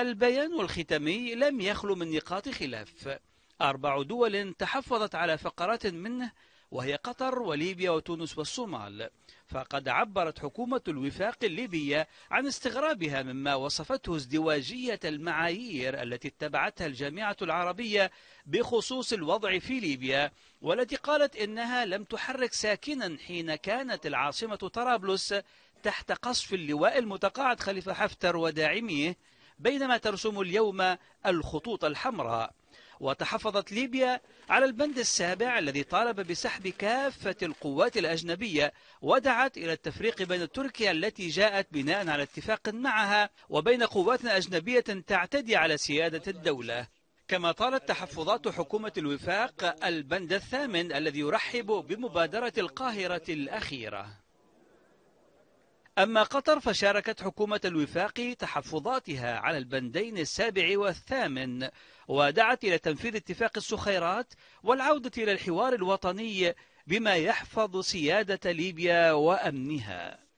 البيان الختامي لم يخلو من نقاط خلاف أربع دول تحفظت على فقرات منه وهي قطر وليبيا وتونس والصومال فقد عبرت حكومة الوفاق الليبية عن استغرابها مما وصفته ازدواجية المعايير التي اتبعتها الجامعة العربية بخصوص الوضع في ليبيا والتي قالت إنها لم تحرك ساكنا حين كانت العاصمة طرابلس تحت قصف اللواء المتقاعد خليفة حفتر وداعميه بينما ترسم اليوم الخطوط الحمراء وتحفظت ليبيا على البند السابع الذي طالب بسحب كافة القوات الأجنبية ودعت إلى التفريق بين تركيا التي جاءت بناء على اتفاق معها وبين قوات أجنبية تعتدي على سيادة الدولة كما طالت تحفظات حكومة الوفاق البند الثامن الذي يرحب بمبادرة القاهرة الأخيرة أما قطر فشاركت حكومة الوفاق تحفظاتها على البندين السابع والثامن ودعت إلى تنفيذ اتفاق السخيرات والعودة إلى الحوار الوطني بما يحفظ سيادة ليبيا وأمنها